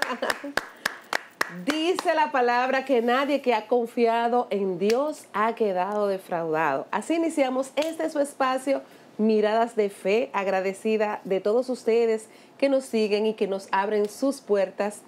Dice la palabra que nadie que ha confiado en Dios ha quedado defraudado. Así iniciamos este su espacio, miradas de fe, agradecida de todos ustedes que nos siguen y que nos abren sus puertas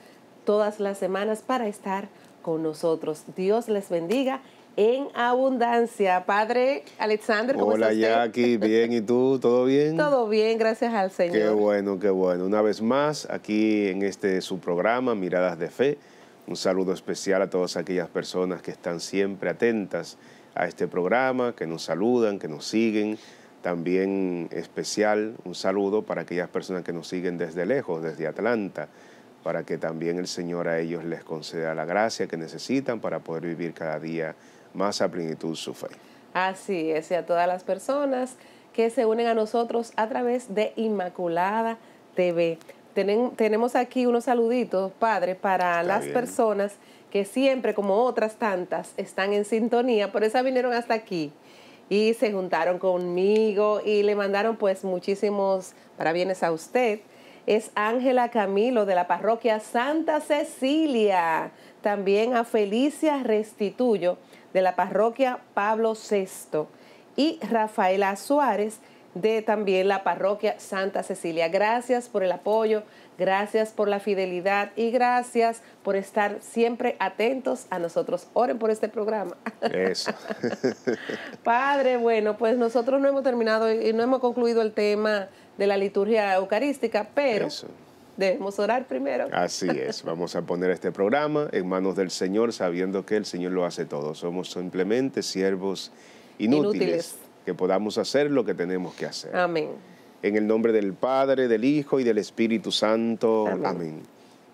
todas las semanas para estar con nosotros. Dios les bendiga en abundancia. Padre Alexander, ¿cómo Hola, estás? Hola, Jackie, bien. ¿Y tú? ¿Todo bien? Todo bien, gracias al Señor. Qué bueno, qué bueno. Una vez más, aquí en este su programa, Miradas de Fe, un saludo especial a todas aquellas personas que están siempre atentas a este programa, que nos saludan, que nos siguen. También especial un saludo para aquellas personas que nos siguen desde lejos, desde Atlanta, para que también el Señor a ellos les conceda la gracia que necesitan para poder vivir cada día más a plenitud su fe. Así es, y a todas las personas que se unen a nosotros a través de Inmaculada TV. tenemos aquí unos saluditos, Padre, para las personas que siempre, como otras tantas, están en sintonía, por eso vinieron hasta aquí y se juntaron conmigo y le mandaron pues muchísimos parabienes a usted. Es Ángela Camilo de la parroquia Santa Cecilia también a Felicia Restituyo de la parroquia Pablo VI y Rafaela Suárez de también la parroquia Santa Cecilia. Gracias por el apoyo, gracias por la fidelidad y gracias por estar siempre atentos a nosotros. Oren por este programa. Eso. Padre, bueno, pues nosotros no hemos terminado y no hemos concluido el tema de la liturgia eucarística, pero debemos orar primero. Así es, vamos a poner este programa en manos del Señor sabiendo que el Señor lo hace todo. Somos simplemente siervos inútiles, que podamos hacer lo que tenemos que hacer. Amén. En el nombre del Padre, del Hijo y del Espíritu Santo. Amén.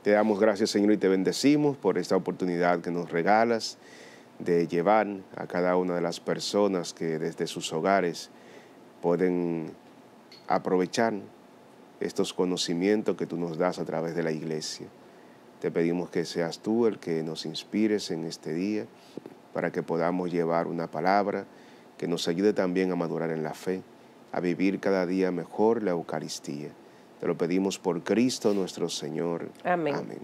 Te damos gracias, Señor, y te bendecimos por esta oportunidad que nos regalas de llevar a cada una de las personas que desde sus hogares pueden aprovechar estos conocimientos que tú nos das a través de la iglesia. Te pedimos que seas tú el que nos inspires en este día para que podamos llevar una palabra que nos ayude también a madurar en la fe, a vivir cada día mejor la Eucaristía. Te lo pedimos por Cristo nuestro Señor. Amén. Amén.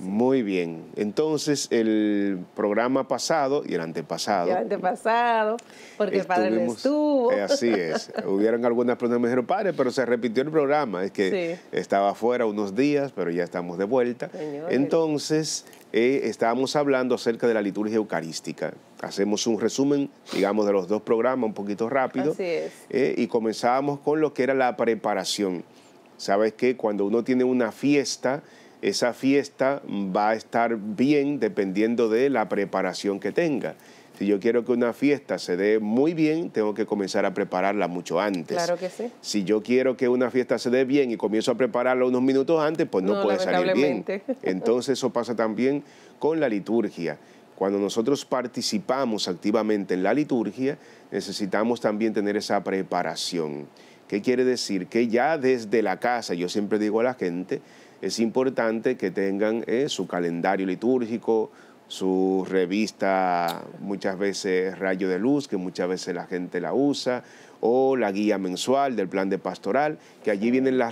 Muy bien. Entonces, el programa pasado y el antepasado. Y el antepasado, porque padre estuvo. Eh, así es. Hubieron algunas personas que me dijeron, padre, pero se repitió el programa. Es que estaba fuera unos días, pero ya estamos de vuelta. Entonces, eh, estábamos hablando acerca de la liturgia eucarística. Hacemos un resumen, digamos, de los dos programas un poquito rápido. Así es. Eh, y comenzábamos con lo que era la preparación. Sabes que cuando uno tiene una fiesta, esa fiesta va a estar bien dependiendo de la preparación que tenga. Si yo quiero que una fiesta se dé muy bien, tengo que comenzar a prepararla mucho antes. Claro que sí. Si yo quiero que una fiesta se dé bien y comienzo a prepararla unos minutos antes, pues no, no puede salir bien. Entonces eso pasa también con la liturgia. Cuando nosotros participamos activamente en la liturgia, necesitamos también tener esa preparación. ¿Qué quiere decir? Que ya desde la casa, yo siempre digo a la gente, es importante que tengan eh, su calendario litúrgico, su revista, muchas veces Rayo de Luz, que muchas veces la gente la usa, o la guía mensual del plan de pastoral, que allí viene la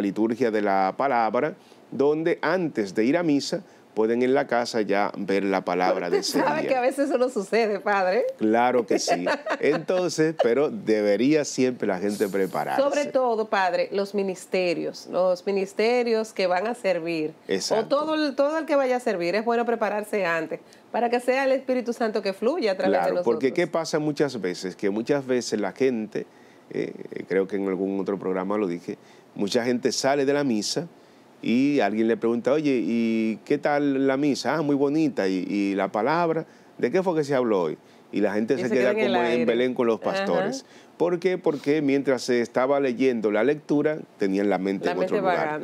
liturgia de la palabra, donde antes de ir a misa, pueden en la casa ya ver la palabra de ese ¿Sabe que a veces eso no sucede, padre? Claro que sí. Entonces, pero debería siempre la gente prepararse. Sobre todo, padre, los ministerios, los ministerios que van a servir, Exacto. o todo el, todo el que vaya a servir, es bueno prepararse antes para que sea el Espíritu Santo que fluya a través de nosotros. Porque ¿qué pasa muchas veces? Que muchas veces la gente, eh, creo que en algún otro programa lo dije, mucha gente sale de la misa, y alguien le pregunta, oye, ¿y qué tal la misa? Ah, muy bonita. ¿Y, la palabra? ¿De qué fue que se habló hoy? Y la gente se, queda como en, Belén con los pastores. ¿Por qué? Porque mientras se estaba leyendo la lectura, tenían la mente en otro lugar.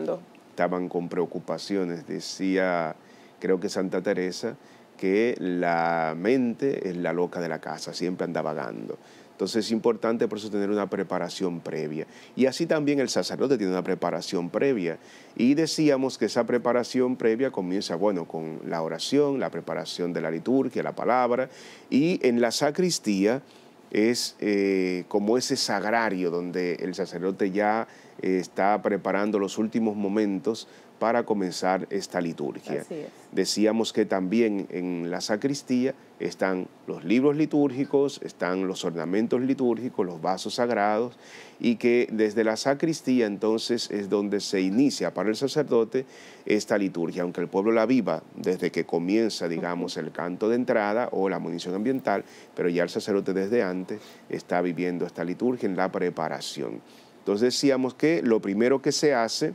Estaban con preocupaciones. Decía, creo que Santa Teresa, que la mente es la loca de la casa, siempre anda vagando. Entonces es importante por eso tener una preparación previa. Y así también el sacerdote tiene una preparación previa. Y decíamos que esa preparación previa comienza, bueno, con la oración, la preparación de la liturgia, la palabra. Y en la sacristía es eh, como ese sagrario donde el sacerdote ya eh, está preparando los últimos momentos para comenzar esta liturgia. Decíamos que también en la sacristía están los libros litúrgicos, están los ornamentos litúrgicos, los vasos sagrados, y que desde la sacristía entonces es donde se inicia para el sacerdote esta liturgia, aunque el pueblo la viva desde que comienza, digamos, el canto de entrada o la munición ambiental, pero ya el sacerdote desde antes está viviendo esta liturgia en la preparación. Entonces decíamos que lo primero que se hace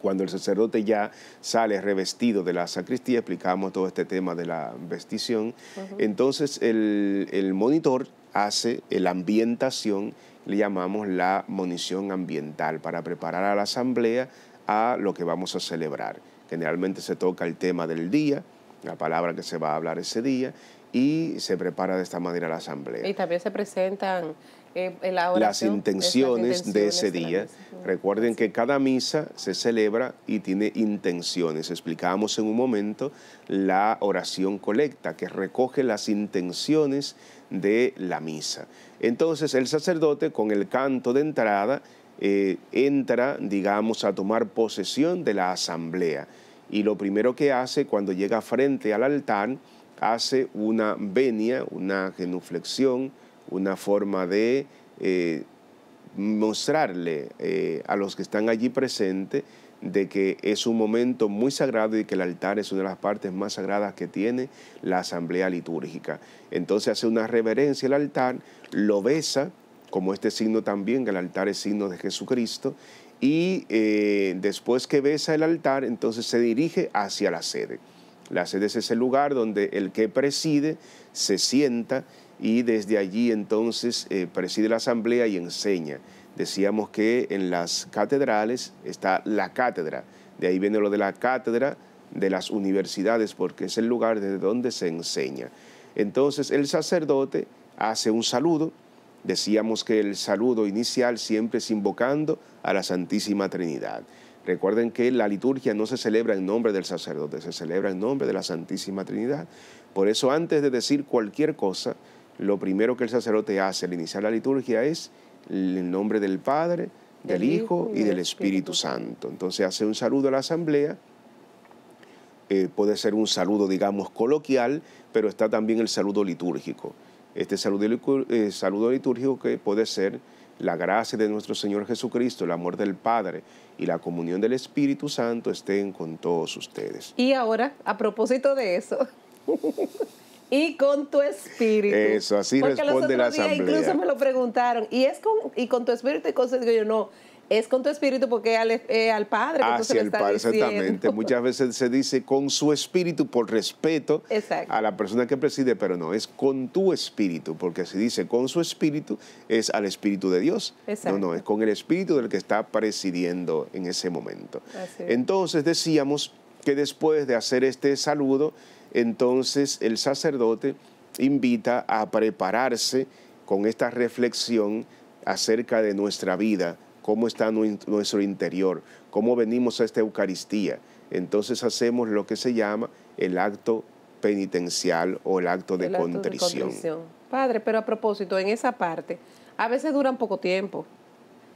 cuando el sacerdote ya sale revestido de la sacristía, explicamos todo este tema de la vestición, entonces el, el monitor hace la ambientación, le llamamos la monición ambiental, para preparar a la asamblea a lo que vamos a celebrar. Generalmente se toca el tema del día, la palabra que se va a hablar ese día, y se prepara de esta manera la asamblea. Y también se presentan eh, las, intenciones de ese día. Recuerden que cada misa se celebra y tiene intenciones. Explicábamos en un momento la oración colecta, que recoge las intenciones de la misa. Entonces el sacerdote con el canto de entrada eh, entra, digamos, a tomar posesión de la asamblea. Y lo primero que hace cuando llega frente al altar, hace una venia, una genuflexión, una forma de eh, mostrarle eh, a los que están allí presentes de que es un momento muy sagrado y que el altar es una de las partes más sagradas que tiene la asamblea litúrgica. Entonces hace una reverencia al altar, lo besa, como este signo también, que el altar es signo de Jesucristo, y eh, después que besa el altar, entonces se dirige hacia la sede. La sede es ese lugar donde el que preside se sienta y desde allí entonces eh, preside la asamblea y enseña. Decíamos que en las catedrales está la cátedra, de ahí viene lo de la cátedra de las universidades porque es el lugar desde donde se enseña. Entonces el sacerdote hace un saludo, decíamos que el saludo inicial siempre es invocando a la Santísima Trinidad. Recuerden que la liturgia no se celebra en nombre del sacerdote, se celebra en nombre de la Santísima Trinidad. Por eso antes de decir cualquier cosa, lo primero que el sacerdote hace al iniciar la liturgia es el nombre del Padre, del, Hijo, y, del Espíritu, Santo. Entonces hace un saludo a la asamblea, eh, puede ser un saludo, digamos, coloquial, pero está también el saludo litúrgico. Este saludo, eh, saludo litúrgico que puede ser la gracia de nuestro Señor Jesucristo, el amor del Padre y la comunión del Espíritu Santo estén con todos ustedes. Y ahora, a propósito de eso, y con tu espíritu. Eso, así responde la asamblea. incluso me lo preguntaron, ¿y es con, y con tu espíritu? Y cosas digo yo, no, es con tu espíritu porque al, eh, al Padre. Que Hacia el Padre, exactamente. Muchas veces se dice con su espíritu por respeto a la persona que preside, pero no, es con tu espíritu, porque si dice con su espíritu, es al espíritu de Dios. No, no, es con el espíritu del que está presidiendo en ese momento. Entonces decíamos que después de hacer este saludo, entonces el sacerdote invita a prepararse con esta reflexión acerca de nuestra vida, cómo está nuestro interior, cómo venimos a esta Eucaristía. Entonces hacemos lo que se llama el acto penitencial o el acto de, contrición. contrición. Padre, pero a propósito, en esa parte, a veces duran poco tiempo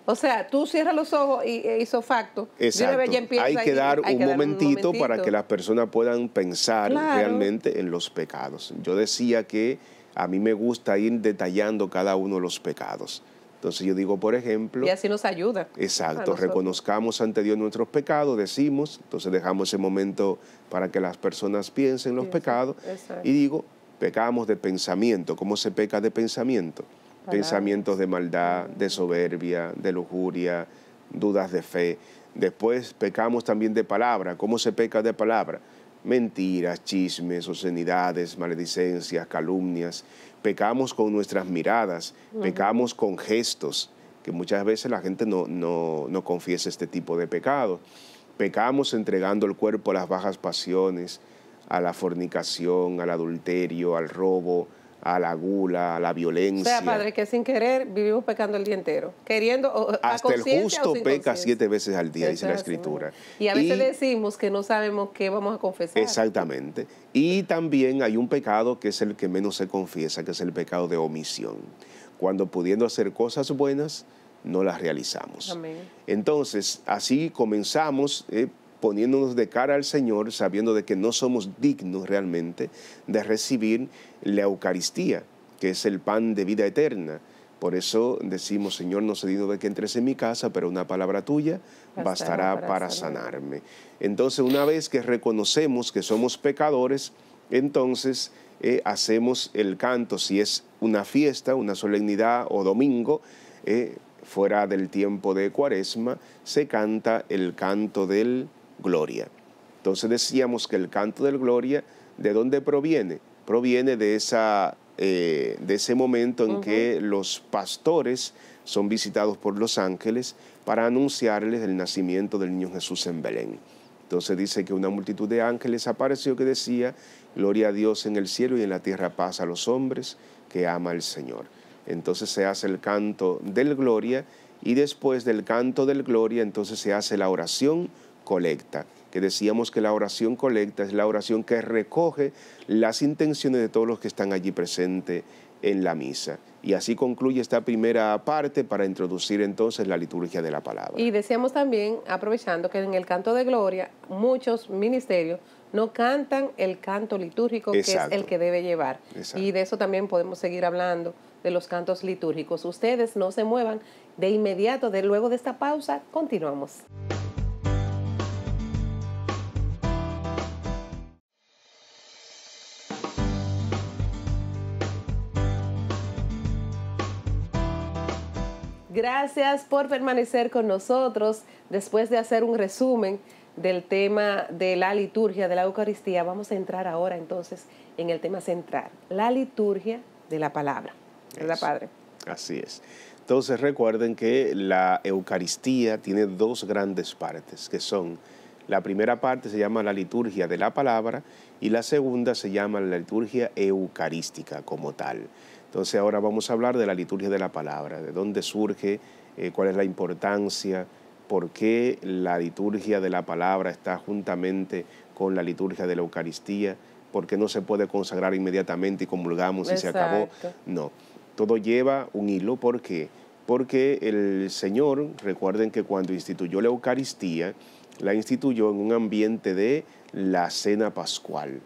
o sea, tú cierras los ojos y eh, hizo facto. Exacto. Hay que dar, un, momentito para que las personas puedan pensar realmente en los pecados. Yo decía que a mí me gusta ir detallando cada uno de los pecados. Entonces yo digo, por ejemplo... Y así nos ayuda. Exacto, reconozcamos ante Dios nuestros pecados, decimos, entonces dejamos ese momento para que las personas piensen los pecados. Y digo, pecamos de pensamiento, ¿cómo se peca de pensamiento? pensamientos de maldad, de soberbia, de lujuria, dudas de fe. Después pecamos también de palabra. ¿Cómo se peca de palabra? Mentiras, chismes, obscenidades, maledicencias, calumnias. Pecamos con nuestras miradas, pecamos con gestos, que muchas veces la gente no, no, no confiesa este tipo de pecado. Pecamos entregando el cuerpo a las bajas pasiones, a la fornicación, al adulterio, al robo, a la gula, a la violencia. O sea, padre, que sin querer vivimos pecando el día entero. Queriendo. O, Hasta el justo peca siete veces al día, dice la escritura. Y a veces decimos que no sabemos qué vamos a confesar. Exactamente. Y también hay un pecado que es el que menos se confiesa, que es el pecado de omisión. Cuando pudiendo hacer cosas buenas, no las realizamos. Amén. Entonces, así comenzamos. Eh, poniéndonos de cara al Señor, sabiendo de que no somos dignos realmente de recibir la Eucaristía, que es el pan de vida eterna. Por eso decimos, Señor, no sé digno de que entres en mi casa, pero una palabra tuya bastará, para, sanarme. Entonces, una vez que reconocemos que somos pecadores, entonces eh, hacemos el canto, si es una fiesta, una solemnidad o domingo, eh, fuera del tiempo de cuaresma, se canta el canto del gloria. Entonces decíamos que el canto del gloria, ¿de dónde proviene? Proviene de, eh, de ese momento en que los pastores son visitados por los ángeles para anunciarles el nacimiento del niño Jesús en Belén. Entonces dice que una multitud de ángeles apareció que decía, gloria a Dios en el cielo y en la tierra paz a los hombres que ama el Señor. Entonces se hace el canto del gloria y después del canto del gloria entonces se hace la oración colecta, que decíamos que la oración colecta es la oración que recoge las intenciones de todos los que están allí presentes en la misa. Y así concluye esta primera parte para introducir entonces la liturgia de la palabra. Y decíamos también, aprovechando que en el canto de gloria muchos ministerios no cantan el canto litúrgico que es el que debe llevar. Y de eso también podemos seguir hablando de los cantos litúrgicos. Ustedes no se muevan de inmediato, de luego de esta pausa, continuamos. Gracias por permanecer con nosotros. Después de hacer un resumen del tema de la liturgia de la Eucaristía, vamos a entrar ahora entonces en el tema central, la liturgia de la palabra. ¿Verdad, Padre? Así es. Entonces recuerden que la Eucaristía tiene dos grandes partes, que son la primera parte se llama la liturgia de la palabra y la segunda se llama la liturgia eucarística como tal. Entonces ahora vamos a hablar de la liturgia de la palabra, de dónde surge, eh, cuál es la importancia, por qué la liturgia de la palabra está juntamente con la liturgia de la Eucaristía, por qué no se puede consagrar inmediatamente y comulgamos y se acabó. No, todo lleva un hilo, ¿por qué? Porque el Señor, recuerden que cuando instituyó la Eucaristía, la instituyó en un ambiente de la cena pascual.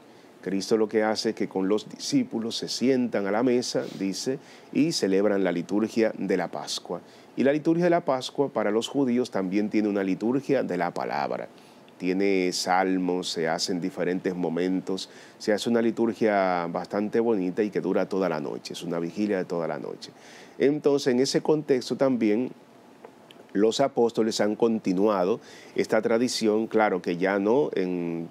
Cristo lo que hace es que con los discípulos se sientan a la mesa, dice, y celebran la liturgia de la Pascua. Y la liturgia de la Pascua para los judíos también tiene una liturgia de la palabra. Tiene salmos, se hacen diferentes momentos, se hace una liturgia bastante bonita y que dura toda la noche, es una vigilia de toda la noche. Entonces, en ese contexto también los apóstoles han continuado esta tradición, claro que ya no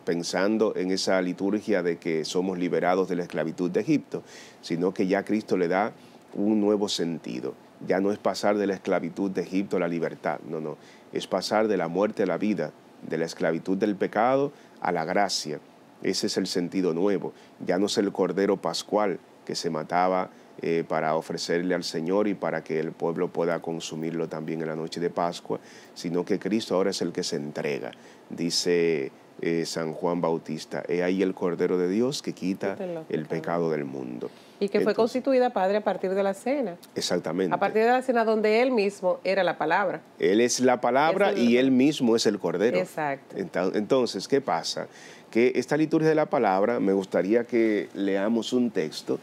pensando en esa liturgia de que somos liberados de la esclavitud de Egipto, sino que ya Cristo le da un nuevo sentido. Ya no es pasar de la esclavitud de Egipto a la libertad, no, no, es pasar de la muerte a la vida, de la esclavitud del pecado a la gracia. Ese es el sentido nuevo. Ya no es el cordero pascual que se mataba eh, para ofrecerle al Señor y para que el pueblo pueda consumirlo también en la noche de Pascua, sino que Cristo ahora es el que se entrega. Dice eh, San Juan Bautista, he ahí el Cordero de Dios que quita el pecado del mundo. Y que fue constituida Padre a partir de la cena. Exactamente. A partir de la cena donde Él mismo era la palabra. Él es la palabra y Él mismo es el Cordero. Exacto. Entonces, ¿qué pasa? Que esta liturgia de la palabra, me gustaría que leamos un texto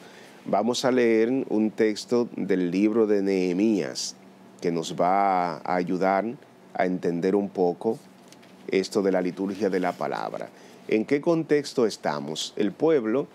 Vamos a leer un texto del libro de Nehemías que nos va a ayudar a entender un poco esto de la liturgia de la palabra. ¿En qué contexto estamos? El pueblo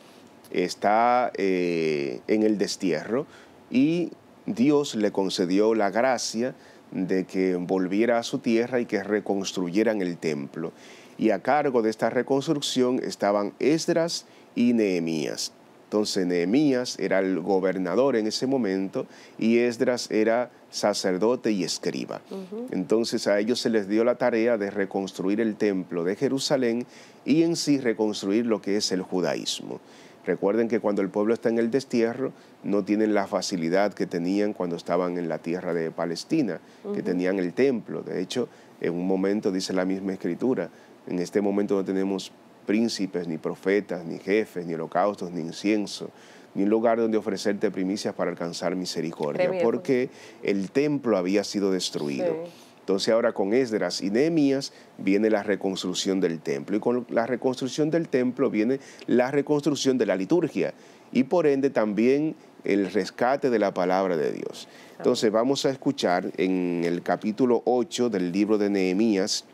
está eh, en el destierro y Dios le concedió la gracia de que volviera a su tierra y que reconstruyeran el templo. Y a cargo de esta reconstrucción estaban Esdras y Nehemías. Entonces Nehemías era el gobernador en ese momento y Esdras era sacerdote y escriba. Entonces a ellos se les dio la tarea de reconstruir el templo de Jerusalén y en sí reconstruir lo que es el judaísmo. Recuerden que cuando el pueblo está en el destierro, no tienen la facilidad que tenían cuando estaban en la tierra de Palestina, que tenían el templo. De hecho, en un momento dice la misma escritura, en este momento no tenemos príncipes, ni profetas, ni jefes, ni holocaustos, ni incienso, ni un lugar donde ofrecerte primicias para alcanzar misericordia, porque el templo había sido destruido. Entonces ahora con Esdras y Nehemías viene la reconstrucción del templo y con la reconstrucción del templo viene la reconstrucción de la liturgia y por ende también el rescate de la palabra de Dios. Entonces vamos a escuchar en el capítulo 8 del libro de Nehemías,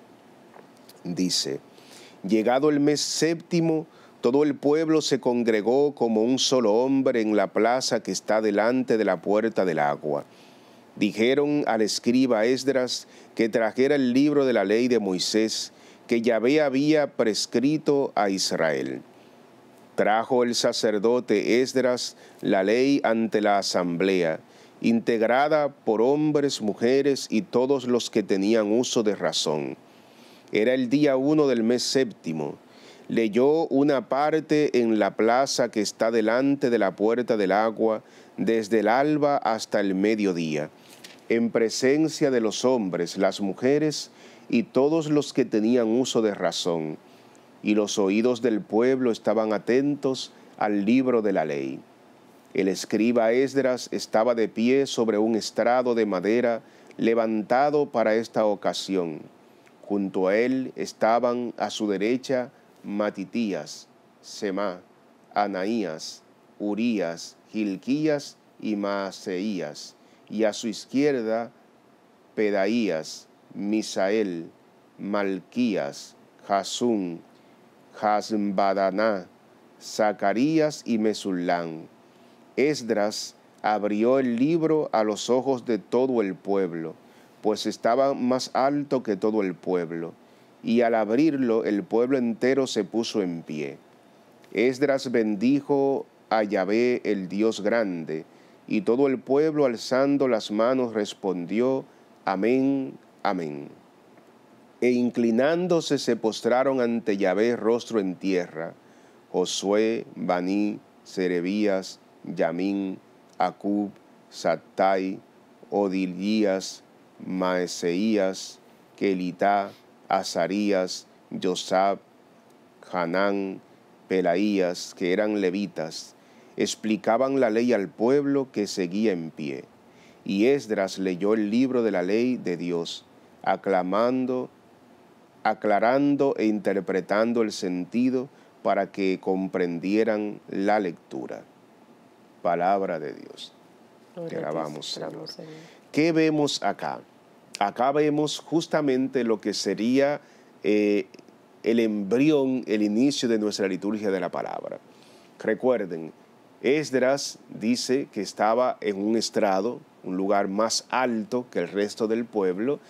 dice, Llegado el mes séptimo, todo el pueblo se congregó como un solo hombre en la plaza que está delante de la puerta del agua. Dijeron al escriba Esdras que trajera el libro de la ley de Moisés que Yahvé había prescrito a Israel. Trajo el sacerdote Esdras la ley ante la asamblea, integrada por hombres, mujeres y todos los que tenían uso de razón era el día uno del mes séptimo. Leyó una parte en la plaza que está delante de la puerta del agua, desde el alba hasta el mediodía, en presencia de los hombres, las mujeres y todos los que tenían uso de razón. Y los oídos del pueblo estaban atentos al libro de la ley. El escriba Esdras estaba de pie sobre un estrado de madera levantado para esta ocasión Junto a él estaban a su derecha Matitías, Semá, Anaías, Urías, Gilquías y Maaseías, y a su izquierda Pedaías, Misael, Malquías, Jasún, Hasbadaná, Zacarías y Mesulán. Esdras abrió el libro a los ojos de todo el pueblo pues estaba más alto que todo el pueblo, y al abrirlo el pueblo entero se puso en pie. Esdras bendijo a Yahvé el Dios grande, y todo el pueblo alzando las manos respondió, Amén, amén. E inclinándose se postraron ante Yahvé rostro en tierra, Josué, Baní, Serebías, Yamín, Acub, Sattai, Odilías, Maeseías, Kelitá, Azarías, Josab, Hanán, Pelaías, que eran levitas, explicaban la ley al pueblo que seguía en pie. Y Esdras leyó el libro de la ley de Dios, aclamando, aclarando e interpretando el sentido para que comprendieran la lectura. Palabra de Dios. Te ¿Qué vemos acá? Acá vemos justamente lo que sería eh, el embrión, el inicio de nuestra liturgia de la palabra. Recuerden, Esdras dice que estaba en un estrado, un lugar más alto que el resto del pueblo.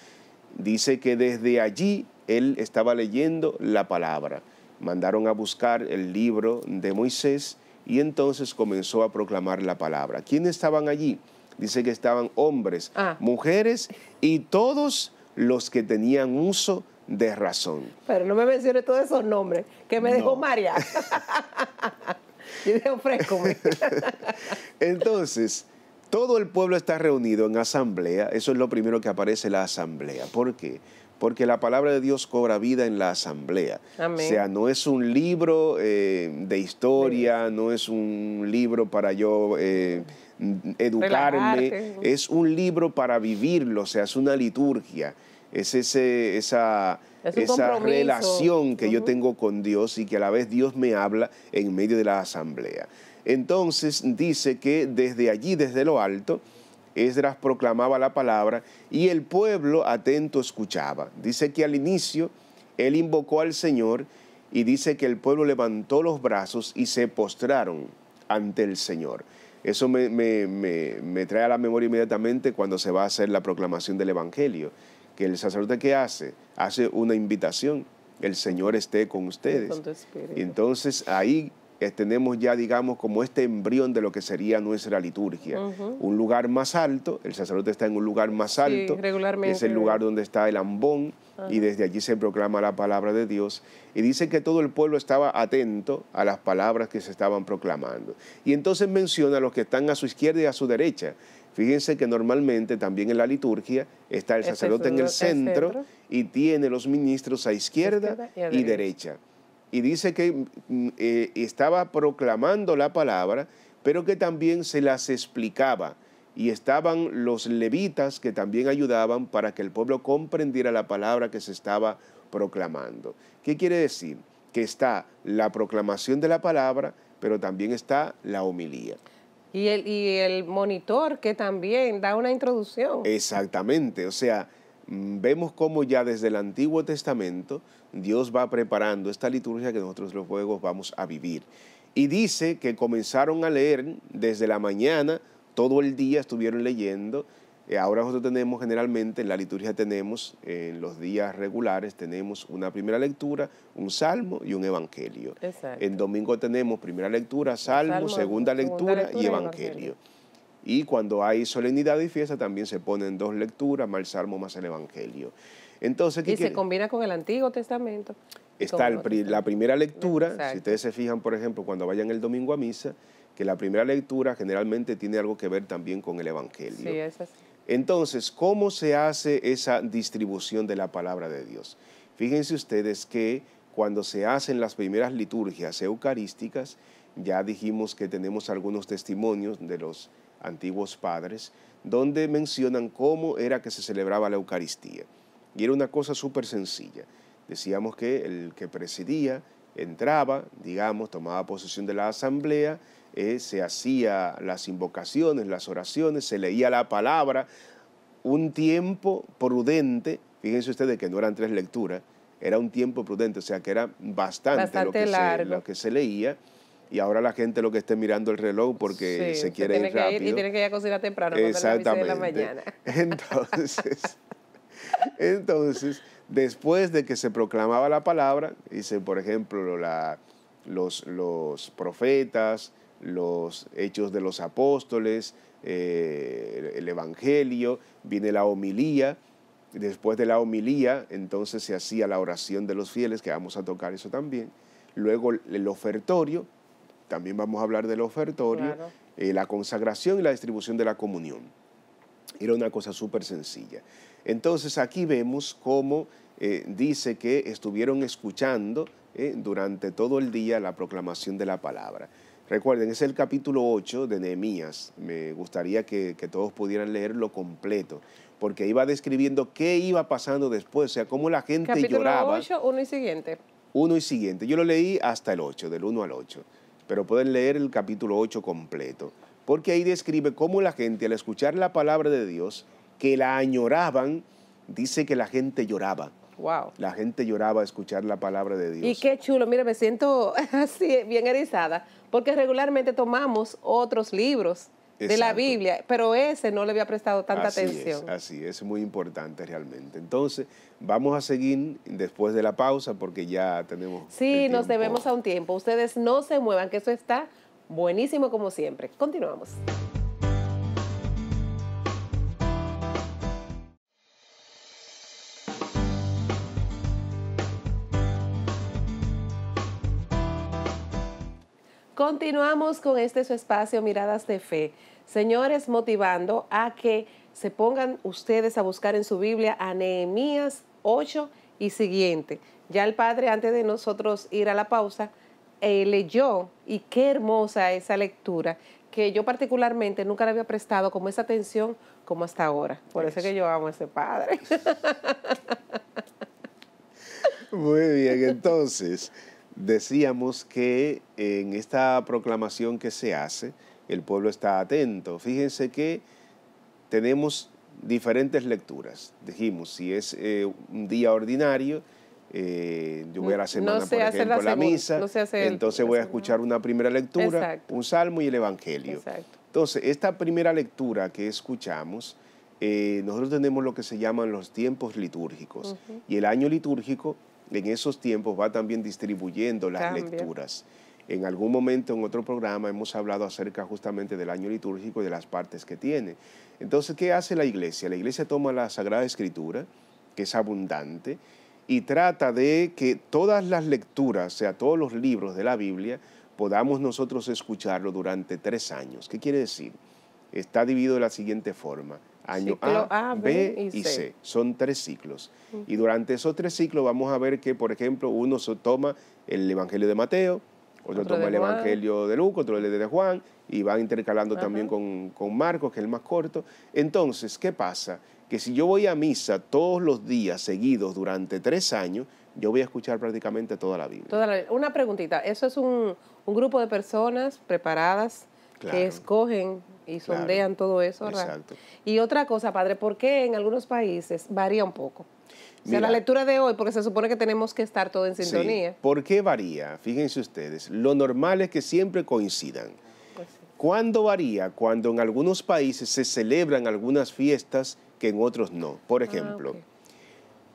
Dice que desde allí él estaba leyendo la palabra. Mandaron a buscar el libro de Moisés y entonces comenzó a proclamar la palabra. ¿Quiénes estaban allí? dice que estaban hombres, ah. mujeres y todos los que tenían uso de razón. Pero no me mencione todos esos nombres, que me dejó María. Yo dejo Fresco. Entonces, todo el pueblo está reunido en asamblea. Eso es lo primero que aparece la asamblea. ¿Por qué? Porque la palabra de Dios cobra vida en la asamblea. O sea, no es un libro eh, de historia, no es un libro para yo... Eh, educarme. Es un libro para vivirlo, o sea, es una liturgia. Es ese, esa, esa relación que yo tengo con Dios y que a la vez Dios me habla en medio de la asamblea. Entonces dice que desde allí, desde lo alto, Esdras proclamaba la palabra y el pueblo atento escuchaba. Dice que al inicio él invocó al Señor y dice que el pueblo levantó los brazos y se postraron ante el Señor. Eso me, trae a la memoria inmediatamente cuando se va a hacer la proclamación del Evangelio, que el sacerdote que hace, hace una invitación, el Señor esté con ustedes. y entonces ahí eh, tenemos ya, digamos, como este embrión de lo que sería nuestra liturgia. Un lugar más alto, el sacerdote está en un lugar más alto, es el lugar donde está el ambón, ah. y desde allí se proclama la palabra de Dios. Y dice que todo el pueblo estaba atento a las palabras que se estaban proclamando. Y entonces menciona a los que están a su izquierda y a su derecha. Fíjense que normalmente también en la liturgia está el este sacerdote en el centro, y tiene los ministros a izquierda, y, derecha y dice que mm, eh, estaba proclamando la palabra, pero que también se las explicaba. Y estaban los levitas que también ayudaban para que el pueblo comprendiera la palabra que se estaba proclamando. ¿Qué quiere decir? Que está la proclamación de la palabra, pero también está la homilía. Y el, y el monitor que también da una introducción. Exactamente, o sea, Mm, vemos cómo ya desde el Antiguo Testamento Dios va preparando esta liturgia que nosotros los juegos vamos a vivir. Y dice que comenzaron a leer desde la mañana, todo el día estuvieron leyendo. Eh, ahora nosotros tenemos generalmente, en la liturgia tenemos, en los días regulares tenemos una primera lectura, un salmo y un evangelio. En domingo tenemos primera lectura, salmo, segunda, lectura, y evangelio. Y cuando hay solemnidad y fiesta también se ponen dos lecturas, más el Salmo, más el Evangelio. Entonces, ¿qué y se combina con el Antiguo Testamento. Está la primera lectura, si ustedes se fijan, por ejemplo, cuando vayan el domingo a misa, que la primera lectura generalmente tiene algo que ver también con el Evangelio. Sí, es así. Entonces, ¿cómo se hace esa distribución de la palabra de Dios? Fíjense ustedes que cuando se hacen las primeras liturgias eucarísticas, ya dijimos que tenemos algunos testimonios de los antiguos padres, donde mencionan cómo era que se celebraba la Eucaristía. Y era una cosa súper sencilla. Decíamos que el que presidía entraba, digamos, tomaba posesión de la asamblea, eh, se hacía las invocaciones, las oraciones, se leía la palabra, un tiempo prudente, fíjense ustedes que no eran tres lecturas, era un tiempo prudente, o sea que era bastante, que lo que se leía y ahora la gente lo que esté mirando el reloj porque se quiere ir rápido. Que ir y tiene que ir a cocinar temprano, Exactamente. la mañana. Entonces, entonces, después de que se proclamaba la palabra, dice, por ejemplo, la, los, los profetas, los hechos de los apóstoles, eh, el evangelio, viene la homilía, después de la homilía, entonces se hacía la oración de los fieles, que vamos a tocar eso también, luego el ofertorio, también vamos a hablar del ofertorio, eh, la consagración y la distribución de la comunión. Era una cosa súper sencilla. Entonces aquí vemos cómo eh, dice que estuvieron escuchando eh, durante todo el día la proclamación de la palabra. Recuerden, es el capítulo 8 de Nehemías. Me gustaría que, todos pudieran leerlo completo porque iba describiendo qué iba pasando después, o sea, cómo la gente lloraba. Capítulo 8, 1 y siguiente. 1 y siguiente. Yo lo leí hasta el 8, del 1 al 8 pero pueden leer el capítulo 8 completo, porque ahí describe cómo la gente al escuchar la palabra de Dios, que la añoraban, dice que la gente lloraba. Wow. La gente lloraba al escuchar la palabra de Dios. Y qué chulo, mira, me siento así bien erizada, porque regularmente tomamos otros libros de la Biblia, pero ese no le había prestado tanta atención. Es, así es, muy importante realmente. Entonces, vamos a seguir después de la pausa porque ya tenemos... Sí, nos debemos a un tiempo. Ustedes no se muevan, que eso está buenísimo como siempre. Continuamos. Continuamos con este su espacio Miradas de Fe. Señores, motivando a que se pongan ustedes a buscar en su Biblia a Nehemías 8 y siguiente. Ya el Padre, antes de nosotros ir a la pausa, eh, leyó y qué hermosa esa lectura que yo particularmente nunca le había prestado como esa atención como hasta ahora. Por eso que yo amo a ese padre. Muy bien, entonces decíamos que en esta proclamación que se hace, el pueblo está atento. Fíjense que tenemos diferentes lecturas. Dijimos, si es eh, un día ordinario, eh, yo voy a la semana, por ejemplo, la, misa, entonces voy a escuchar una primera lectura, un salmo y el evangelio. Entonces, esta primera lectura que escuchamos, eh, nosotros tenemos lo que se llaman los tiempos litúrgicos. Y el año litúrgico en esos tiempos va también distribuyendo las lecturas. En algún momento en otro programa hemos hablado acerca justamente del año litúrgico y de las partes que tiene. Entonces, ¿qué hace la iglesia? La iglesia toma la Sagrada Escritura, que es abundante, y trata de que todas las lecturas, o sea, todos los libros de la Biblia, podamos nosotros escucharlo durante tres años. ¿Qué quiere decir? Está dividido de la siguiente forma año A, B, y C. Son tres ciclos. Y durante esos tres ciclos vamos a ver que, por ejemplo, uno toma el Evangelio de Mateo, otro, toma el Evangelio de Lucas, otro el de Juan, y van intercalando también con, Marcos, que es el más corto. Entonces, ¿qué pasa? Que si yo voy a misa todos los días seguidos durante tres años, yo voy a escuchar prácticamente toda la Biblia. una preguntita, ¿eso es un, un grupo de personas preparadas? que escogen y sondean todo eso. ¿verdad? Exacto. Y otra cosa, padre, ¿por qué en algunos países varía un poco? O la lectura de hoy, porque se supone que tenemos que estar todo en sintonía. Sí. ¿Por qué varía? Fíjense ustedes, lo normal es que siempre coincidan. Pues ¿Cuándo varía? Cuando en algunos países se celebran algunas fiestas que en otros no. Por ah, ejemplo,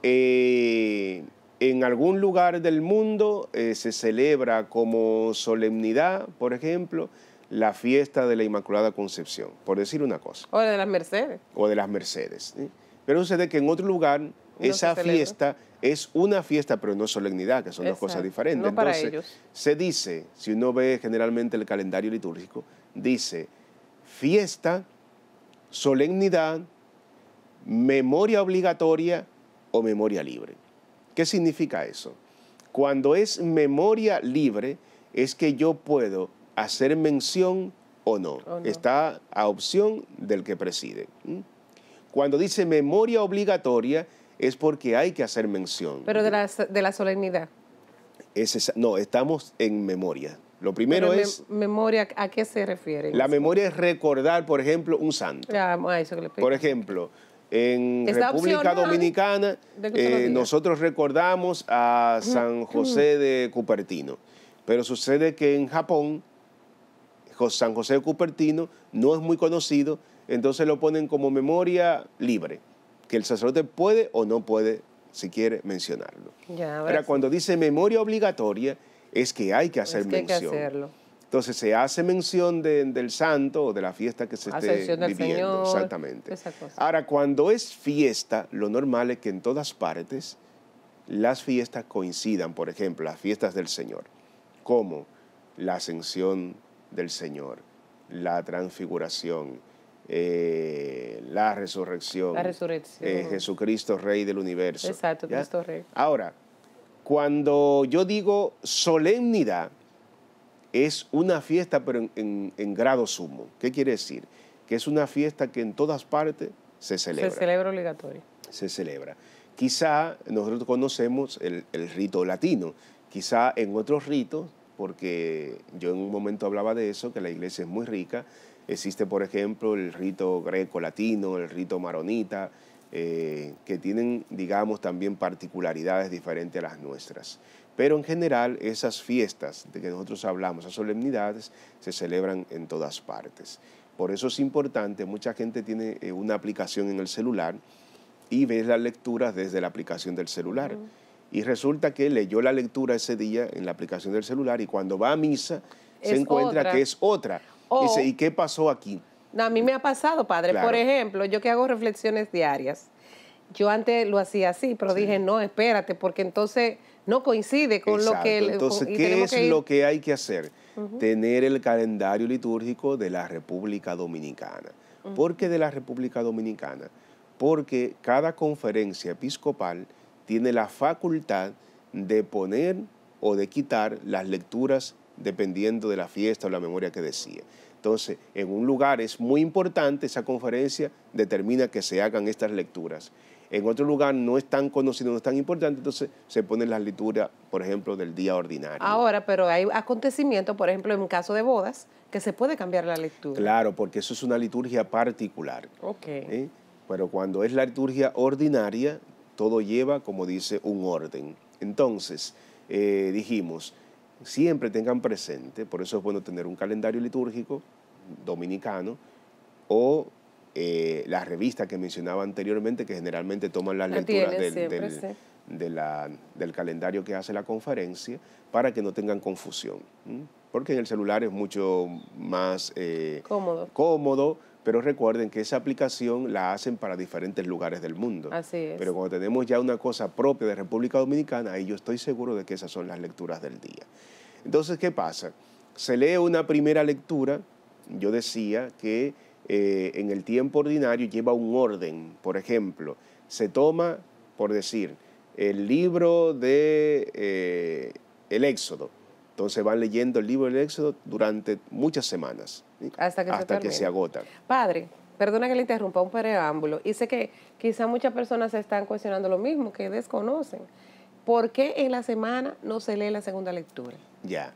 eh, en algún lugar del mundo eh, se celebra como solemnidad, por ejemplo, la fiesta de la Inmaculada Concepción, por decir una cosa. O de las Mercedes. O de las Mercedes. Pero sucede que en otro lugar esa fiesta es una fiesta, pero no solemnidad, que son dos cosas diferentes. Entonces, ellos. se dice, si uno ve generalmente el calendario litúrgico, dice fiesta, solemnidad, memoria obligatoria o memoria libre. ¿Qué significa eso? Cuando es memoria libre, es que yo puedo hacer mención o no. Está a opción del que preside. Cuando dice memoria obligatoria es porque hay que hacer mención. Pero de la, de la solemnidad. no, estamos en memoria. Lo primero es... ¿Memoria a qué se refiere? La memoria es recordar, por ejemplo, un santo. Ah, por ejemplo, en República Dominicana eh, nosotros recordamos a San José de Cupertino, pero sucede que en Japón San José de Cupertino, no es muy conocido, entonces lo ponen como memoria libre, que el sacerdote puede o no puede, si quiere, mencionarlo. Pero Ahora, cuando dice memoria obligatoria, es que hay que hacer mención. Entonces se hace mención del santo o de la fiesta que se esté viviendo. exactamente. Ahora, cuando es fiesta, lo normal es que en todas partes las fiestas coincidan, por ejemplo, las fiestas del Señor, como la ascensión del Señor, la transfiguración, eh, la resurrección. La eh, Jesucristo, Rey del universo. Exacto, Cristo Rey. Ahora, cuando yo digo solemnidad, es una fiesta, pero en, grado sumo. ¿Qué quiere decir? Que es una fiesta que en todas partes se celebra. Se celebra obligatorio. Se celebra. Quizá nosotros conocemos el rito latino, quizá en otros ritos porque yo en un momento hablaba de eso, que la iglesia es muy rica. Existe, por ejemplo, el rito greco-latino, el rito maronita, eh, que tienen, digamos, también particularidades diferentes a las nuestras. Pero en general esas fiestas de que nosotros hablamos, esas solemnidades, se celebran en todas partes. Por eso es importante, mucha gente tiene eh, una aplicación en el celular y ves las lecturas desde la aplicación del celular. Y resulta que leyó la lectura ese día en la aplicación del celular y cuando va a misa se encuentra que es otra. Dice, ¿y qué pasó aquí? a mí me ha pasado, padre. Por ejemplo, yo que hago reflexiones diarias. Yo antes lo hacía así, pero dije, no, espérate, porque entonces no coincide con lo que... entonces, ¿qué es lo que hay que hacer? Tener el calendario litúrgico de la República Dominicana. porque ¿Por qué de la República Dominicana? Porque cada conferencia episcopal tiene la facultad de poner o de quitar las lecturas dependiendo de la fiesta o la memoria que decía. Entonces, en un lugar es muy importante esa conferencia, determina que se hagan estas lecturas. En otro lugar no es tan conocido, no es tan importante, entonces se ponen las lecturas, por ejemplo, del día ordinario. Ahora, pero hay acontecimientos, por ejemplo, en un caso de bodas, que se puede cambiar la lectura. Claro, porque eso es una liturgia particular. Ok. ¿Eh? Pero cuando es la liturgia ordinaria, todo lleva, como dice, un orden. Entonces, eh, dijimos, siempre tengan presente, por eso es bueno tener un calendario litúrgico dominicano o las eh, la revista que mencionaba anteriormente, que generalmente toman las lecturas del, calendario que hace la conferencia, para que no tengan confusión. Porque en el celular es mucho más eh, cómodo pero recuerden que esa aplicación la hacen para diferentes lugares del mundo. Así es. Pero cuando tenemos ya una cosa propia de República Dominicana, ahí yo estoy seguro de que esas son las lecturas del día. Entonces, ¿qué pasa? Se lee una primera lectura, yo decía que eh, en el tiempo ordinario lleva un orden, por ejemplo, se toma, por decir, el libro de eh, el Éxodo, entonces van leyendo el libro del Éxodo durante muchas semanas, hasta que, se, que agotan. Padre, perdona que le interrumpa un preámbulo, y sé que quizá muchas personas se están cuestionando lo mismo, que desconocen. ¿Por qué en la semana no se lee la segunda lectura? Ya.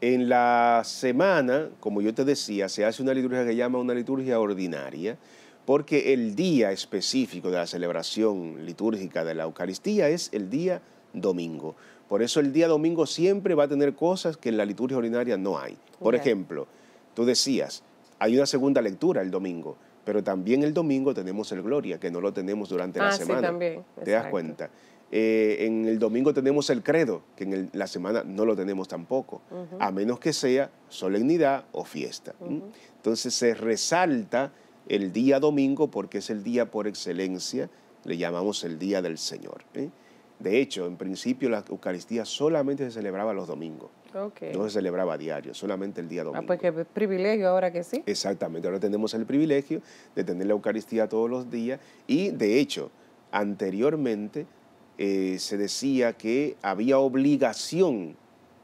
En la semana, como yo te decía, se hace una liturgia que llama una liturgia ordinaria, porque el día específico de la celebración litúrgica de la Eucaristía es el día domingo. Por eso el día domingo siempre va a tener cosas que en la liturgia ordinaria no hay. Por ejemplo, tú decías, hay una segunda lectura el domingo, pero también el domingo tenemos el Gloria, que no lo tenemos durante la ah, semana. también. ¿Te das cuenta? Eh, en el domingo tenemos el credo, que en la semana no lo tenemos tampoco, a menos que sea solemnidad o fiesta. Entonces se resalta el día domingo porque es el día por excelencia, le llamamos el día del Señor. ¿eh? De hecho, en principio la Eucaristía solamente se celebraba los domingos. No se celebraba diario, solamente el día ah, domingo. Ah, pues qué privilegio ahora que sí. Exactamente, ahora tenemos el privilegio de tener la Eucaristía todos los días y de hecho, anteriormente eh, se decía que había obligación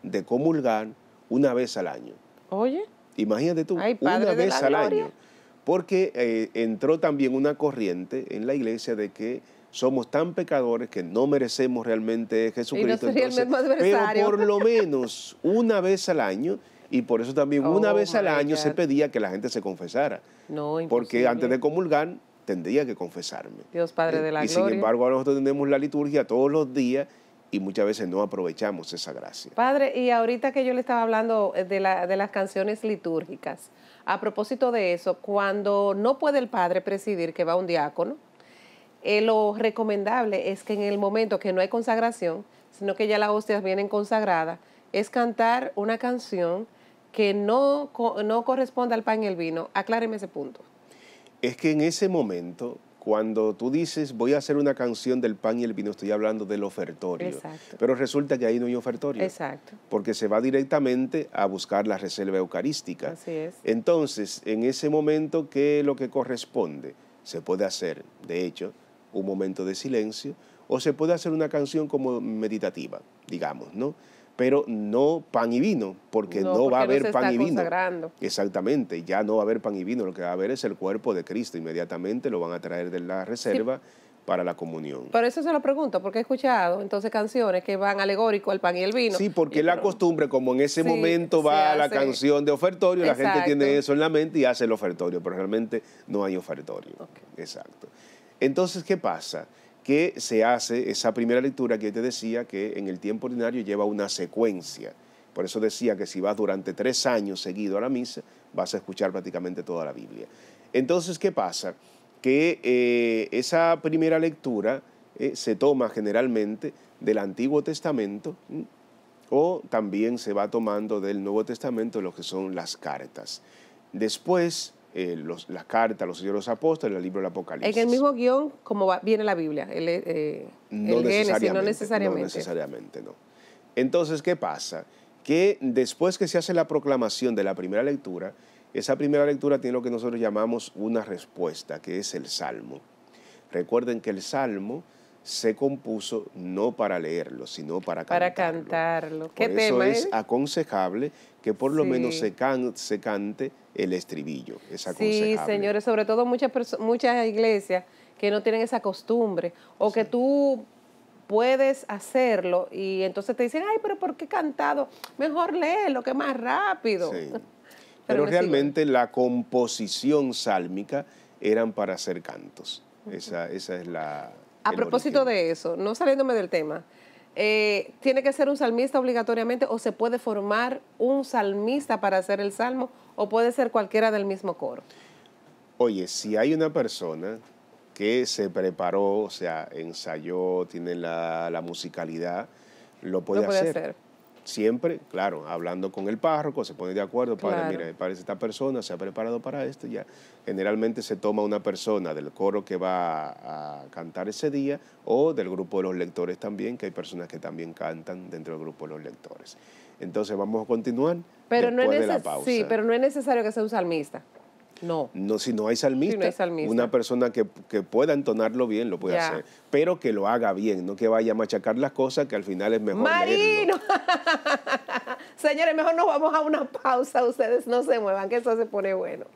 de comulgar una vez al año. Oye. Imagínate tú, una vez al año. Porque eh, entró también una corriente en la iglesia de que somos tan pecadores que no merecemos realmente Jesucristo. Y Pero por lo menos una vez al año, y por eso también oh, una vez al año se pedía que la gente se confesara. No, Porque antes de comulgar tendría que confesarme. Dios Padre de la gloria. Y sin embargo, ahora nosotros tenemos la liturgia todos los días y muchas veces no aprovechamos esa gracia. Padre, y ahorita que yo le estaba hablando eh, de, de, las canciones litúrgicas, a propósito de eso, cuando no puede el Padre presidir, que va un diácono, eh, lo recomendable es que en el momento que no hay consagración, sino que ya las hostias vienen consagradas, es cantar una canción que no, no al pan y el vino. Acláreme ese punto. Es que en ese momento, cuando tú dices voy a hacer una canción del pan y el vino, estoy hablando del ofertorio. Pero resulta que ahí no hay ofertorio. Exacto. Porque se va directamente a buscar la reserva eucarística. Así es. Entonces, en ese momento, ¿qué es lo que corresponde? Se puede hacer, de hecho, un momento de silencio, o se puede hacer una canción como meditativa, digamos, ¿no? Pero no pan y vino, porque no, va a haber pan y vino. Consagrando. Exactamente, ya no va a haber pan y vino, lo que va a haber es el cuerpo de Cristo, inmediatamente lo van a traer de la reserva. para la comunión. Por eso se lo pregunto, porque he escuchado entonces canciones que van alegórico al pan y el vino. Sí, porque la costumbre, como en ese momento va la canción de ofertorio, la gente tiene eso en la mente y hace el ofertorio, pero realmente no hay ofertorio. Exacto. Entonces, ¿qué pasa? Que se hace esa primera lectura que te decía que en el tiempo ordinario lleva una secuencia. Por eso decía que si vas durante tres años seguido a la misa, vas a escuchar prácticamente toda la Biblia. Entonces, ¿qué pasa? Que eh, esa primera lectura eh, se toma generalmente del Antiguo Testamento o también se va tomando del Nuevo Testamento lo que son las cartas. Después las eh, cartas, los señores apóstoles, el libro del Apocalipsis. En el mismo guión como viene la Biblia, el, eh, no necesariamente. No necesariamente, no. Entonces, ¿qué pasa? Que después que se hace la proclamación de la primera lectura, esa primera lectura tiene lo que nosotros llamamos una respuesta, que es el Salmo. Recuerden que el Salmo se compuso no para leerlo, sino para cantarlo. Para cantarlo. ¿Qué por eso es? ¿eh? aconsejable que por lo menos se, cante el estribillo. Es Sí, señores, sobre todo muchas, muchas iglesias que no tienen esa costumbre o que tú puedes hacerlo y entonces te dicen, ay, pero ¿por qué cantado? Mejor léelo, que más rápido. pero, realmente la composición sálmica eran para hacer cantos. esa, esa es la, a propósito de eso, no saliéndome del tema, eh, ¿tiene que ser un salmista obligatoriamente o se puede formar un salmista para hacer el salmo o puede ser cualquiera del mismo coro? Oye, si hay una persona que se preparó, o sea, ensayó, tiene la, musicalidad, lo puede, lo puede hacer siempre, claro, hablando con el párroco, se pone de acuerdo, para mira, parece esta persona, se ha preparado para esto, ya. Generalmente se toma una persona del coro que va a, cantar ese día o del grupo de los lectores también, que hay personas que también cantan dentro del grupo de los lectores. Entonces vamos a continuar pero no de pausa. Sí, pero no es necesario que sea un salmista. No. si no hay salmista, una persona que, pueda entonarlo bien lo puede hacer, pero que lo haga bien, no que vaya a machacar las cosas, que al final es mejor. ¡Marino! Señores, mejor nos vamos a una pausa, ustedes no se muevan, que eso se pone bueno.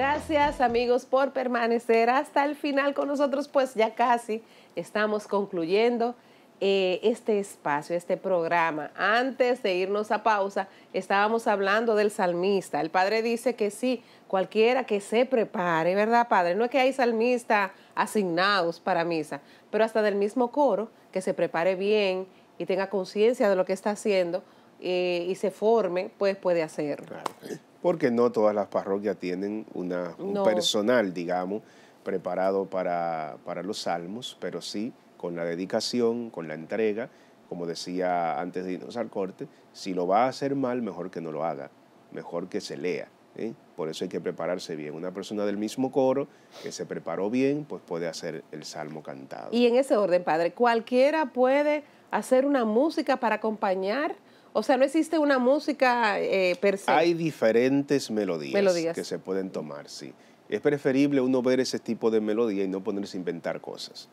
Gracias amigos por permanecer hasta el final con nosotros, pues ya casi estamos concluyendo eh, este espacio, este programa. Antes de irnos a pausa, estábamos hablando del salmista. El padre dice que sí, cualquiera que se prepare, ¿verdad, padre? No es que hay salmistas asignados para misa, pero hasta del mismo coro, que se prepare bien y tenga conciencia de lo que está haciendo eh, y se forme, pues puede hacerlo. Claro porque no todas las parroquias tienen una, un personal, digamos, preparado para, para los salmos, pero sí con la dedicación, con la entrega, como decía antes de irnos al corte, si lo va a hacer mal, mejor que no lo haga, mejor que se lea. ¿eh? Por eso hay que prepararse bien. Una persona del mismo coro que se preparó bien, pues puede hacer el salmo cantado. Y en ese orden, padre, cualquiera puede hacer una música para acompañar o sea, no existe una música eh, per se. Hay diferentes melodías, que se pueden tomar, sí. Es preferible uno ver ese tipo de melodía y no ponerse a inventar cosas.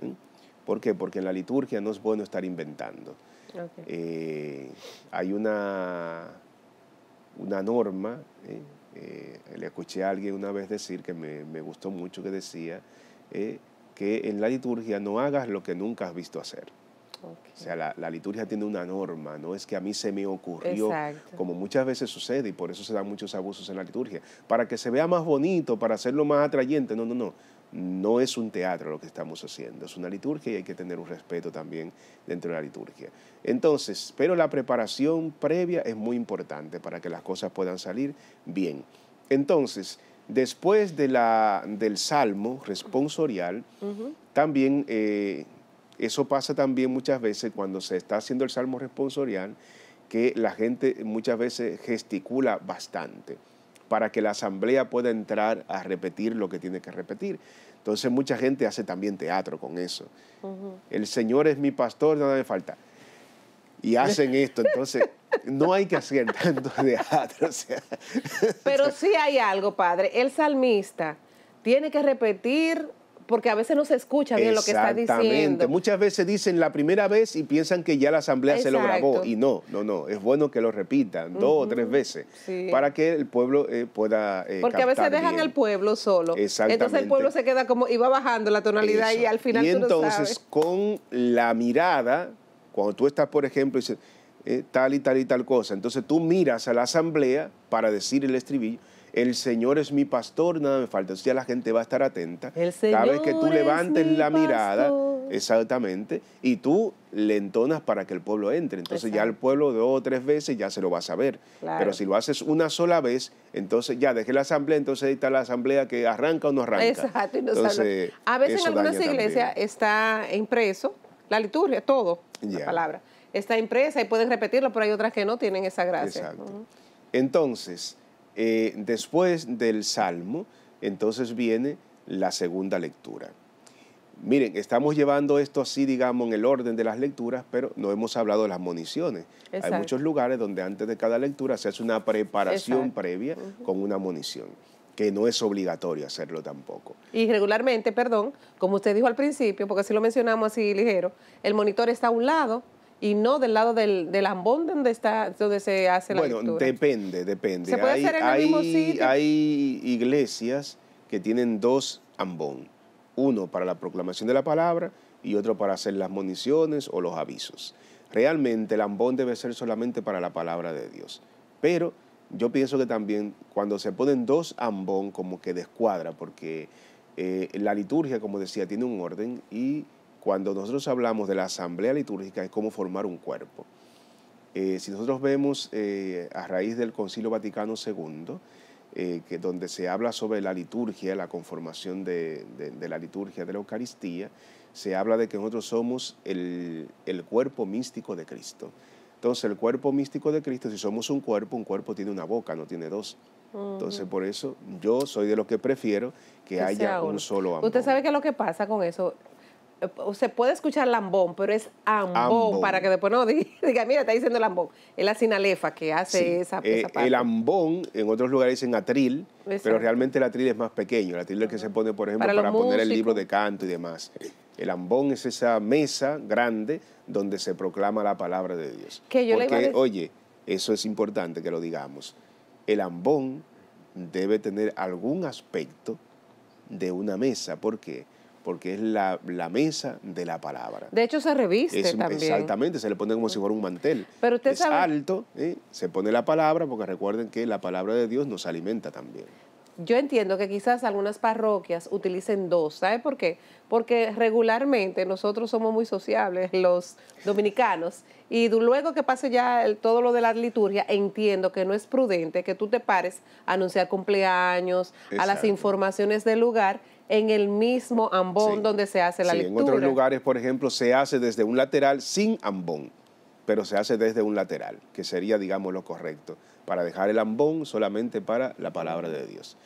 ¿Por qué? Porque en la liturgia no es bueno estar inventando. Eh, hay una, una norma, ¿eh? le escuché a alguien una vez decir que me, me gustó mucho que decía, que en la liturgia no hagas lo que nunca has visto hacer. O sea, la, liturgia tiene una norma, no es que a mí se me ocurrió, como muchas veces sucede, y por eso se dan muchos abusos en la liturgia. Para que se vea más bonito, para hacerlo más atrayente, no, no, no. No es un teatro lo que estamos haciendo, es una liturgia y hay que tener un respeto también dentro de la liturgia. Entonces, pero la preparación previa es muy importante para que las cosas puedan salir bien. Entonces, después de la, del salmo responsorial, también eh, eso pasa también muchas veces cuando se está haciendo el salmo responsorial, que la gente muchas veces gesticula bastante para que la asamblea pueda entrar a repetir lo que tiene que repetir. Entonces mucha gente hace también teatro con eso. El Señor es mi pastor, nada me falta. Y hacen esto, entonces no hay que hacer tanto teatro. Pero sí hay algo, padre. El salmista tiene que repetir porque a veces no se escucha bien lo que está diciendo. Exactamente. Muchas veces dicen la primera vez y piensan que ya la asamblea se lo grabó. Y no, no, no. Es bueno que lo repitan dos o tres veces para que el pueblo eh, pueda. Eh, porque a veces dejan al pueblo solo. Exactamente. Entonces el pueblo se queda como. iba bajando la tonalidad y al final. Y entonces, con la mirada, cuando tú estás, por ejemplo, y dices eh, tal y tal y tal cosa, entonces tú miras a la asamblea para decir el estribillo el Señor es mi pastor, nada me falta. Entonces ya la gente va a estar atenta. El Señor Cada vez que tú levantes la mirada, exactamente, y tú le entonas para que el pueblo entre. Entonces ya el pueblo dos o tres veces ya se lo va a saber. Pero si lo haces una sola vez, entonces ya dejé la asamblea, entonces ahí está la asamblea que arranca o no arranca. Exacto, y no entonces, A veces en algunas iglesias está impreso la liturgia, todo, la palabra. Está impresa y puedes repetirlo, pero hay otras que no tienen esa gracia. Exacto. Entonces, eh, después del Salmo, entonces viene la segunda lectura. Miren, estamos llevando esto así, digamos, en el orden de las lecturas, pero no hemos hablado de las municiones. Hay muchos lugares donde antes de cada lectura se hace una preparación previa con una munición, que no es obligatorio hacerlo tampoco. Y regularmente, perdón, como usted dijo al principio, porque así lo mencionamos así ligero, el monitor está a un lado y no del lado del, del ambón donde está donde se hace la bueno, Bueno, depende, depende. hay, iglesias que tienen dos ambón, uno para la proclamación de la palabra y otro para hacer las municiones o los avisos. Realmente el ambón debe ser solamente para la palabra de Dios, pero yo pienso que también cuando se ponen dos ambón como que descuadra, porque eh, la liturgia, como decía, tiene un orden y cuando nosotros hablamos de la asamblea litúrgica es como formar un cuerpo. Eh, si nosotros vemos eh, a raíz del Concilio Vaticano II, eh, que donde se habla sobre la liturgia, la conformación de, la liturgia de la Eucaristía, se habla de que nosotros somos el, cuerpo místico de Cristo. Entonces, el cuerpo místico de Cristo, si somos un cuerpo, un cuerpo tiene una boca, no tiene dos. Entonces, por eso yo soy de los que prefiero que, haya un solo amor. Usted sabe qué es lo que pasa con eso, se puede escuchar lambón, pero es ambón, para que después no diga, mira, está diciendo lambón. Es la sinalefa que hace esa, eh, parte. El ambón, en otros lugares dicen atril, pero realmente el atril es más pequeño. El atril es el que se pone, por ejemplo, para, poner el libro de canto y demás. El ambón es esa mesa grande donde se proclama la palabra de Dios. Porque, oye, eso es importante que lo digamos. El ambón debe tener algún aspecto de una mesa. ¿Por qué? Porque porque es la, mesa de la palabra. De hecho, se reviste también. Exactamente, se le pone como si fuera un mantel. Pero usted es alto, ¿eh? se pone la palabra, porque recuerden que la palabra de Dios nos alimenta también. Yo entiendo que quizás algunas parroquias utilicen dos, ¿sabe por qué? Porque regularmente nosotros somos muy sociables, los dominicanos, y luego que pase ya todo lo de la liturgia, entiendo que no es prudente que tú te pares a anunciar cumpleaños, a las informaciones del lugar en el mismo ambón donde se hace la sí, lectura. En otros lugares, por ejemplo, se hace desde un lateral sin ambón, pero se hace desde un lateral, que sería, digamos, lo correcto, para dejar el ambón solamente para la palabra de Dios.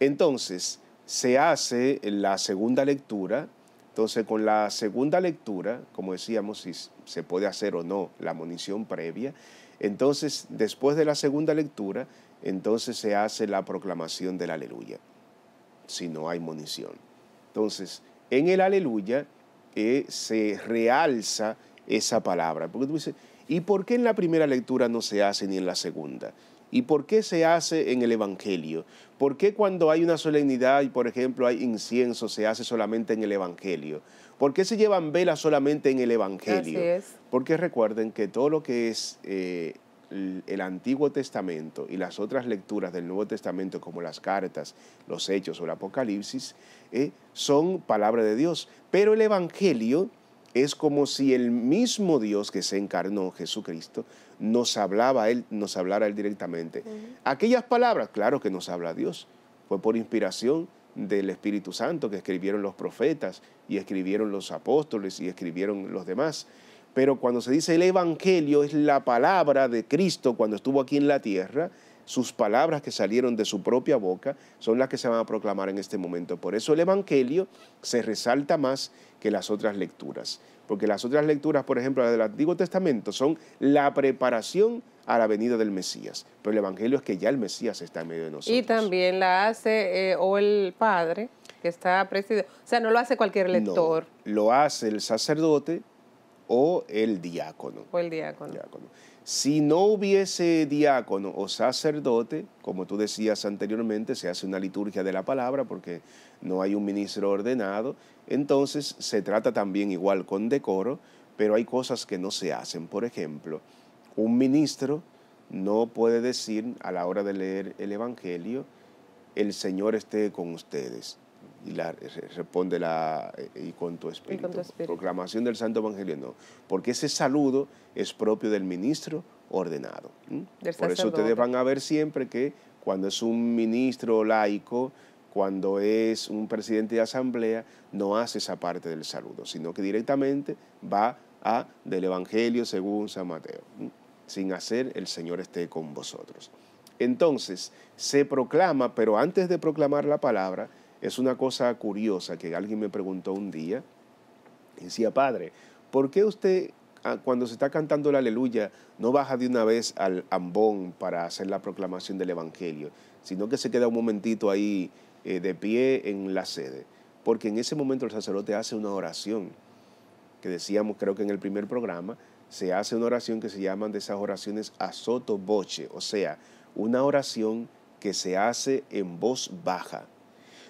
Entonces, se hace la segunda lectura. Entonces, con la segunda lectura, como decíamos, si se puede hacer o no la munición previa, entonces, después de la segunda lectura, entonces se hace la proclamación del aleluya si no hay munición. Entonces, en el aleluya eh, se realza esa palabra. Porque tú dices, ¿y por qué en la primera lectura no se hace ni en la segunda? ¿Y por qué se hace en el Evangelio? ¿Por qué cuando hay una solemnidad y, por ejemplo, hay incienso, se hace solamente en el Evangelio? ¿Por qué se llevan velas solamente en el Evangelio? Porque recuerden que todo lo que es eh, el Antiguo Testamento y las otras lecturas del Nuevo Testamento, como las cartas, los hechos o el Apocalipsis, eh, son palabra de Dios. Pero el Evangelio es como si el mismo Dios que se encarnó, Jesucristo, nos, hablaba él, nos hablara a Él directamente. Aquellas palabras, claro que nos habla Dios, fue por inspiración del Espíritu Santo que escribieron los profetas y escribieron los apóstoles y escribieron los demás. Pero cuando se dice el Evangelio es la palabra de Cristo cuando estuvo aquí en la tierra, sus palabras que salieron de su propia boca son las que se van a proclamar en este momento. Por eso el Evangelio se resalta más que las otras lecturas, porque las otras lecturas, por ejemplo, las del Antiguo Testamento, son la preparación a la venida del Mesías, pero el Evangelio es que ya el Mesías está en medio de nosotros. Y también la hace eh, o el Padre que está presidido, o sea, no lo hace cualquier lector. lo hace el sacerdote o el diácono. O el diácono. Si no hubiese diácono o sacerdote, como tú decías anteriormente, se hace una liturgia de la palabra porque no hay un ministro ordenado, entonces se trata también igual con decoro, pero hay cosas que no se hacen. Por ejemplo, un ministro no puede decir a la hora de leer el Evangelio, el Señor esté con ustedes y la, responde la, eh, y con tu espíritu. Proclamación del Santo Evangelio, no, porque ese saludo es propio del ministro ordenado. Por eso ustedes van a ver siempre que cuando es un ministro laico, cuando es un presidente de asamblea, no hace esa parte del saludo, sino que directamente va a del Evangelio según San Mateo, sin hacer el Señor esté con vosotros. Entonces, se proclama, pero antes de proclamar la palabra, es una cosa curiosa que alguien me preguntó un día. decía, padre, ¿por qué usted ah, cuando se está cantando la aleluya no baja de una vez al ambón para hacer la proclamación del Evangelio, sino que se queda un momentito ahí eh, de pie en la sede? Porque en ese momento el sacerdote hace una oración, que decíamos creo que en el primer programa, se hace una oración que se llaman de esas oraciones a soto boche, o sea, una oración que se hace en voz baja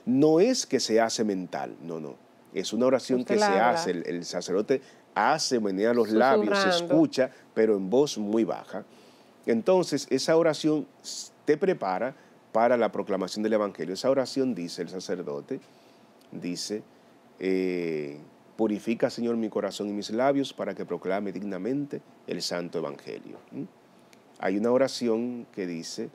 no es que se hace mental, no, no. Es una oración que se hace, el, sacerdote hace, menea los labios, se escucha, pero en voz muy baja. Entonces, esa oración te prepara para la proclamación del Evangelio. Esa oración dice el sacerdote, dice, eh, purifica, Señor, mi corazón y mis labios para que proclame dignamente el santo Evangelio. Hay una oración que dice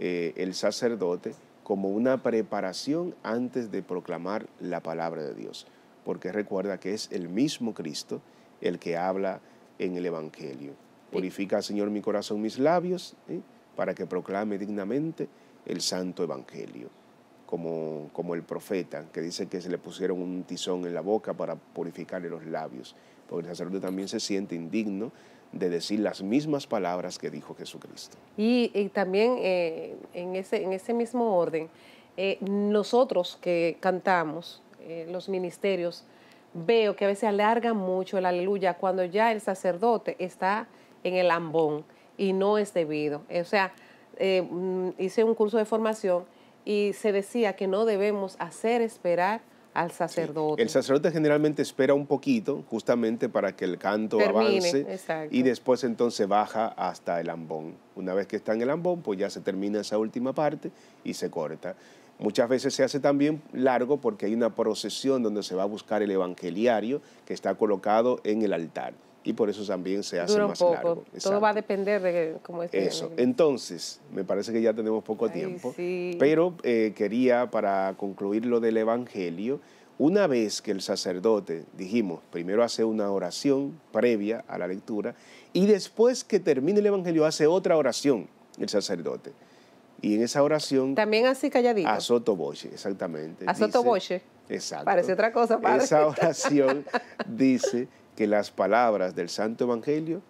eh, el sacerdote, como una preparación antes de proclamar la palabra de Dios, porque recuerda que es el mismo Cristo el que habla en el Evangelio. Purifica, Señor, mi corazón, mis labios, ¿eh? para que proclame dignamente el santo Evangelio, como, como el profeta, que dice que se le pusieron un tizón en la boca para purificarle los labios, porque el sacerdote también se siente indigno de decir las mismas palabras que dijo Jesucristo. Y, también eh, en, ese, en ese mismo orden, eh, nosotros que cantamos eh, los ministerios, veo que a veces alarga mucho el aleluya cuando ya el sacerdote está en el ambón y no es debido. O sea, mm, hice un curso de formación y se decía que no debemos hacer esperar sacerdote. El sacerdote generalmente espera un poquito, justamente para que el canto avance, y después entonces baja hasta el ambón. Una vez que está en el ambón, pues ya se termina esa última parte y se corta. Muchas veces se hace también largo porque hay una procesión donde se va a buscar el evangeliario que está colocado en el altar y por eso también se hace más largo. Todo va a depender de cómo esté. Eso. Entonces, me parece que ya tenemos poco tiempo, pero eh, quería para concluir lo del Evangelio, una vez que el sacerdote, dijimos, primero hace una oración previa a la lectura y después que termine el Evangelio hace otra oración el sacerdote. Y en esa oración... También así calladito. A boche exactamente. A boche Exacto. Parece otra cosa, Esa oración dice que las palabras del Santo Evangelio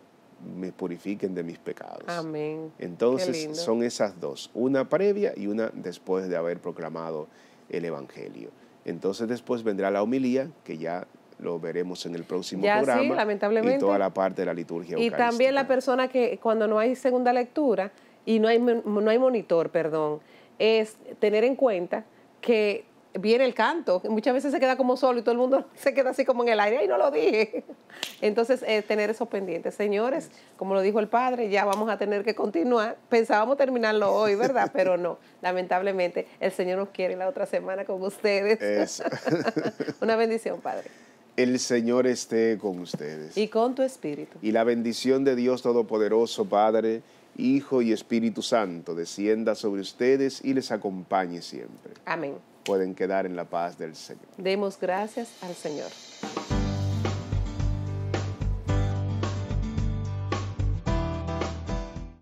me purifiquen de mis pecados. Amén. Entonces son esas dos, una previa y una después de haber proclamado el Evangelio. Entonces después vendrá la homilía, que ya lo veremos en el próximo programa. Sí, lamentablemente. Y toda la parte de la liturgia. Y también la persona que cuando no hay segunda lectura y no hay, no hay monitor, perdón, es tener en cuenta que viene el canto. Muchas veces se queda como solo y todo el mundo se queda así como en el aire y no lo dije. Entonces, eh, tener esos pendiente. Señores, como lo dijo el padre, ya vamos a tener que continuar. Pensábamos terminarlo hoy, ¿verdad? Pero no, lamentablemente, el Señor nos quiere la otra semana con ustedes. Eso. Una bendición, padre. El Señor esté con ustedes. Y con tu espíritu. Y la bendición de Dios Todopoderoso, Padre. Hijo y Espíritu Santo, descienda sobre ustedes y les acompañe siempre. Amén pueden quedar en la paz del Señor. Demos gracias al Señor.